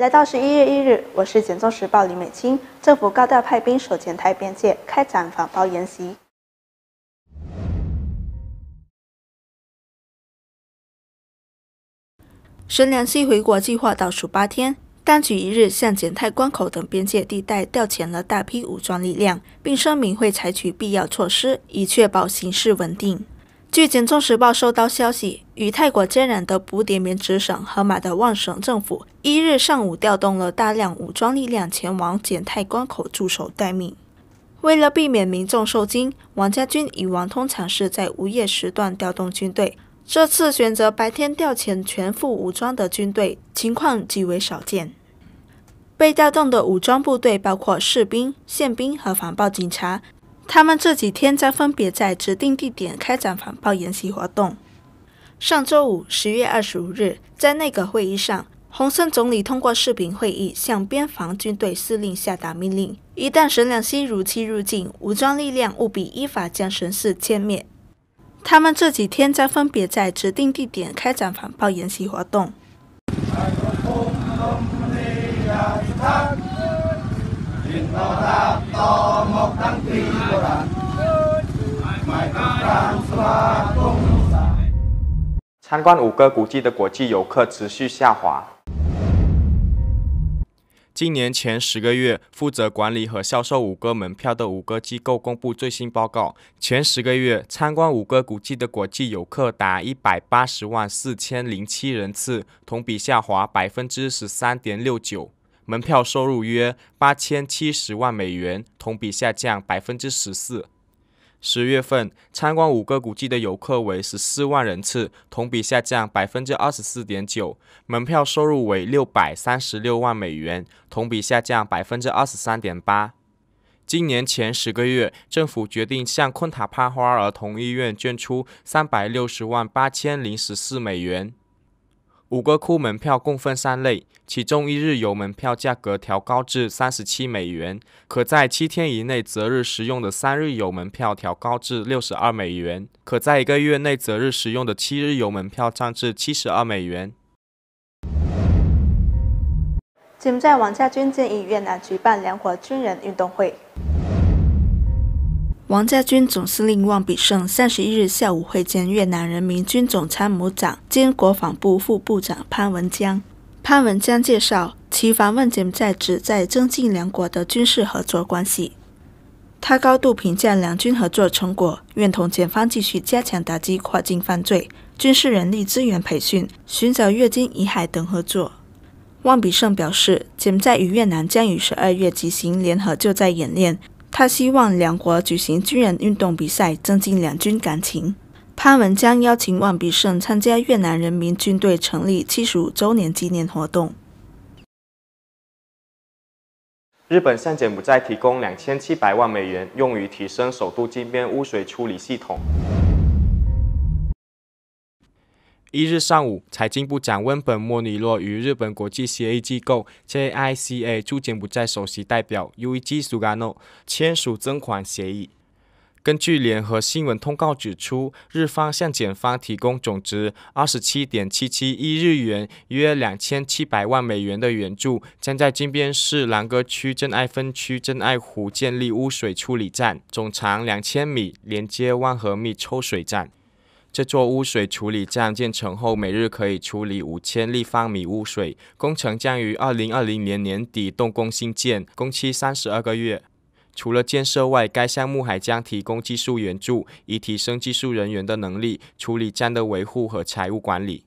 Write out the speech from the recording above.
来到十一月一日，我是《简中时报》李美清。政府高调派兵守柬泰边界，开展反暴演习。申良熙回国计划倒数八天，当局一日向柬泰关口等边界地带调遣了大批武装力量，并声明会采取必要措施，以确保形势稳定。据《简中时报》收到消息，与泰国接壤的不迭棉之省和马德望省政府一日上午调动了大量武装力量前往柬泰关口驻守待命，为了避免民众受惊，王家军以往通常是在午夜时段调动军队，这次选择白天调遣全副武装的军队，情况极为少见。被调动的武装部队包括士兵、宪兵和反暴警察。他们这几天将分别在指定地点开展反暴演习活动。上周五，十月二十五日，在内阁会议上，洪森总理通过视频会议向边防军队司令下达命令：一旦沈两熙如期入境，武装力量务必依法将沈氏歼灭。他们这几天将分别在指定地点开展反暴演习活动。参观五哥古迹的国际游客持续下滑。今年前十个月，负责管理和销售五哥门票的五个机构公布最新报告，前十个月参观五哥古迹的国际游客达一百八十万四千零七人次，同比下滑百分之十三点六九。门票收入约八千七十万美元，同比下降百分之十四。十月份参观五个古迹的游客为十四万人次，同比下降百分之二十四点九。门票收入为六百三十六万美元，同比下降百分之二十三点八。今年前十个月，政府决定向昆塔帕花儿童医院捐出三百六十万八千零十四美元。五个窟门票共分三类，其中一日游门票价格调高至三十七美元，可在七天以内择日使用的三日游门票调高至六十二美元，可在一个月内择日使用的七日游门票降至七十二美元。柬埔寨王家军建议越南举办两国军人运动会。王家军总司令万比胜三十一日下午会见越南人民军总参谋长兼国防部副部长潘文江。潘文江介绍，其访问柬旨在增进两国的军事合作关系。他高度评价两军合作成果，愿同柬方继续加强打击跨境犯罪、军事人力资源培训、寻找越境遗骸等合作。万比胜表示，柬在与越南将于十二月举行联合救灾演练。他希望两国举行军人运动比赛，增进两军感情。潘文江邀请万必胜参加越南人民军队成立七十五周年纪念活动。日本向柬埔寨提供两千七百万美元，用于提升首都金边污水处理系统。一日上午，财经部长温本莫尼洛与日本国际协议机构 JICA 驻柬埔寨首席代表 u e g Sugano 签署增款协议。根据联合新闻通告指出，日方向柬方提供总值二十七点七七亿日元（约两千七百万美元）的援助，将在金边市蓝哥区真爱分区真爱湖建立污水处理站，总长两千米，连接万和密抽水站。这座污水处理站建成后，每日可以处理五千立方米污水。工程将于二零二零年年底动工兴建，工期三十二个月。除了建设外，该项目还将提供技术援助，以提升技术人员的能力、处理站的维护和财务管理。